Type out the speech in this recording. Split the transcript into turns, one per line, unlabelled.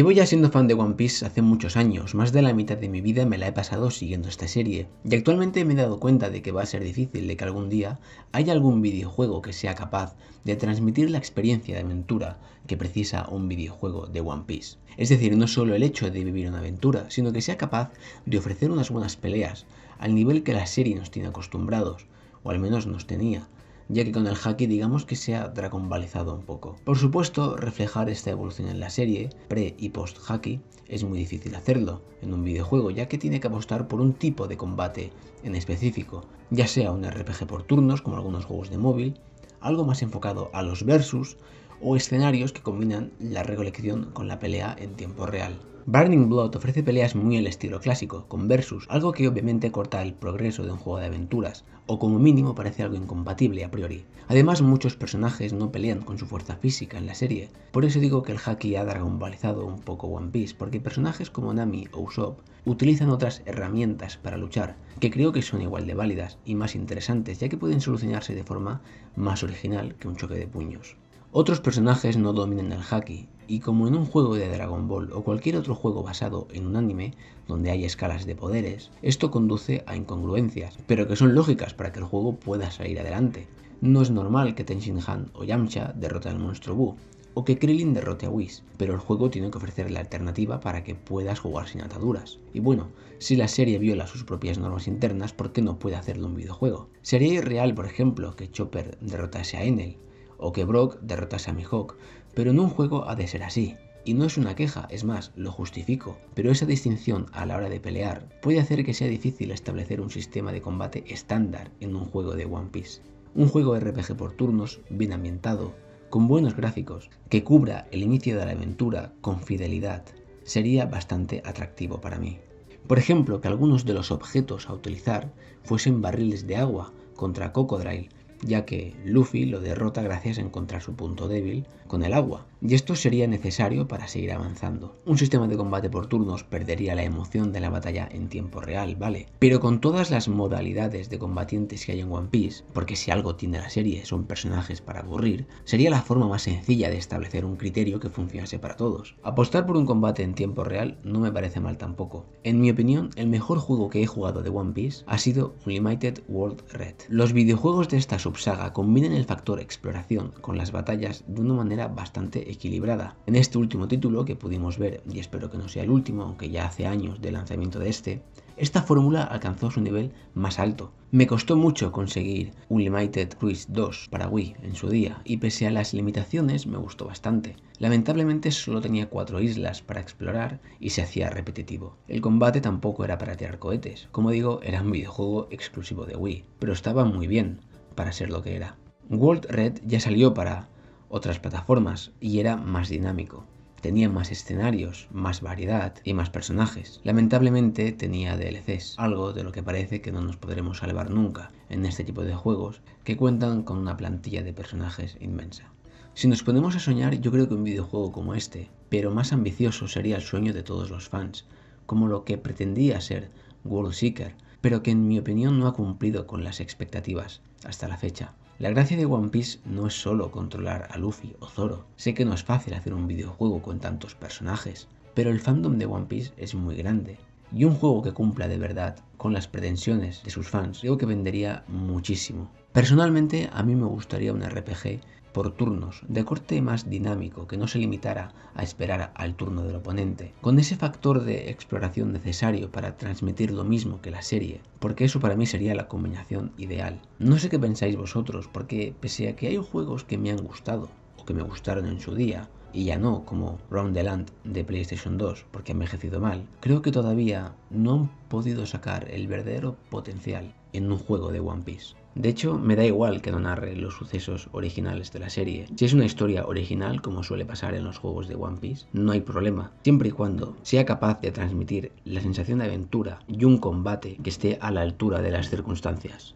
Llevo ya siendo fan de One Piece hace muchos años, más de la mitad de mi vida me la he pasado siguiendo esta serie, y actualmente me he dado cuenta de que va a ser difícil de que algún día haya algún videojuego que sea capaz de transmitir la experiencia de aventura que precisa un videojuego de One Piece. Es decir, no solo el hecho de vivir una aventura, sino que sea capaz de ofrecer unas buenas peleas, al nivel que la serie nos tiene acostumbrados, o al menos nos tenía, ya que con el haki digamos que se ha dragonbalizado un poco. Por supuesto, reflejar esta evolución en la serie, pre y post haki, es muy difícil hacerlo en un videojuego, ya que tiene que apostar por un tipo de combate en específico, ya sea un RPG por turnos como algunos juegos de móvil, algo más enfocado a los versus, o escenarios que combinan la recolección con la pelea en tiempo real. Burning Blood ofrece peleas muy al estilo clásico, con versus, algo que obviamente corta el progreso de un juego de aventuras, o como mínimo parece algo incompatible a priori. Además, muchos personajes no pelean con su fuerza física en la serie, por eso digo que el haki ha dragonbalizado un poco One Piece, porque personajes como Nami o Usopp utilizan otras herramientas para luchar, que creo que son igual de válidas y más interesantes, ya que pueden solucionarse de forma más original que un choque de puños. Otros personajes no dominan el haki, y como en un juego de Dragon Ball o cualquier otro juego basado en un anime, donde hay escalas de poderes, esto conduce a incongruencias, pero que son lógicas para que el juego pueda salir adelante. No es normal que Tenshin Han o Yamcha derrote al monstruo Buu, o que Krillin derrote a Whis, pero el juego tiene que ofrecer la alternativa para que puedas jugar sin ataduras. Y bueno, si la serie viola sus propias normas internas, ¿por qué no puede hacerlo un videojuego? Sería irreal, por ejemplo, que Chopper derrotase a Enel, o que Brock derrotase a Mihawk, pero en un juego ha de ser así. Y no es una queja, es más, lo justifico, pero esa distinción a la hora de pelear puede hacer que sea difícil establecer un sistema de combate estándar en un juego de One Piece. Un juego RPG por turnos, bien ambientado, con buenos gráficos, que cubra el inicio de la aventura con fidelidad, sería bastante atractivo para mí. Por ejemplo, que algunos de los objetos a utilizar fuesen barriles de agua contra Cocodrile ya que Luffy lo derrota gracias a encontrar su punto débil con el agua, y esto sería necesario para seguir avanzando. Un sistema de combate por turnos perdería la emoción de la batalla en tiempo real, ¿vale? Pero con todas las modalidades de combatientes que hay en One Piece, porque si algo tiene la serie son personajes para aburrir, sería la forma más sencilla de establecer un criterio que funcionase para todos. Apostar por un combate en tiempo real no me parece mal tampoco. En mi opinión, el mejor juego que he jugado de One Piece ha sido Unlimited World Red. Los videojuegos de esta subsaga combinan el factor exploración con las batallas de una manera bastante equilibrada. En este último título que pudimos ver, y espero que no sea el último, aunque ya hace años del lanzamiento de este, esta fórmula alcanzó su nivel más alto. Me costó mucho conseguir Unlimited Cruise 2 para Wii en su día, y pese a las limitaciones me gustó bastante. Lamentablemente solo tenía cuatro islas para explorar y se hacía repetitivo. El combate tampoco era para tirar cohetes, como digo, era un videojuego exclusivo de Wii, pero estaba muy bien para ser lo que era. World Red ya salió para otras plataformas y era más dinámico. Tenía más escenarios, más variedad y más personajes. Lamentablemente tenía DLCs, algo de lo que parece que no nos podremos salvar nunca en este tipo de juegos que cuentan con una plantilla de personajes inmensa. Si nos ponemos a soñar, yo creo que un videojuego como este, pero más ambicioso, sería el sueño de todos los fans, como lo que pretendía ser World Seeker, pero que en mi opinión no ha cumplido con las expectativas hasta la fecha. La gracia de One Piece no es solo controlar a Luffy o Zoro. Sé que no es fácil hacer un videojuego con tantos personajes, pero el fandom de One Piece es muy grande. Y un juego que cumpla de verdad con las pretensiones de sus fans, creo que vendería muchísimo. Personalmente a mí me gustaría un RPG por turnos, de corte más dinámico, que no se limitara a esperar al turno del oponente, con ese factor de exploración necesario para transmitir lo mismo que la serie, porque eso para mí sería la combinación ideal. No sé qué pensáis vosotros, porque pese a que hay juegos que me han gustado, o que me gustaron en su día, y ya no como Round the Land de PlayStation 2 porque ha envejecido mal, creo que todavía no han podido sacar el verdadero potencial en un juego de One Piece. De hecho, me da igual que no narre los sucesos originales de la serie. Si es una historia original, como suele pasar en los juegos de One Piece, no hay problema, siempre y cuando sea capaz de transmitir la sensación de aventura y un combate que esté a la altura de las circunstancias.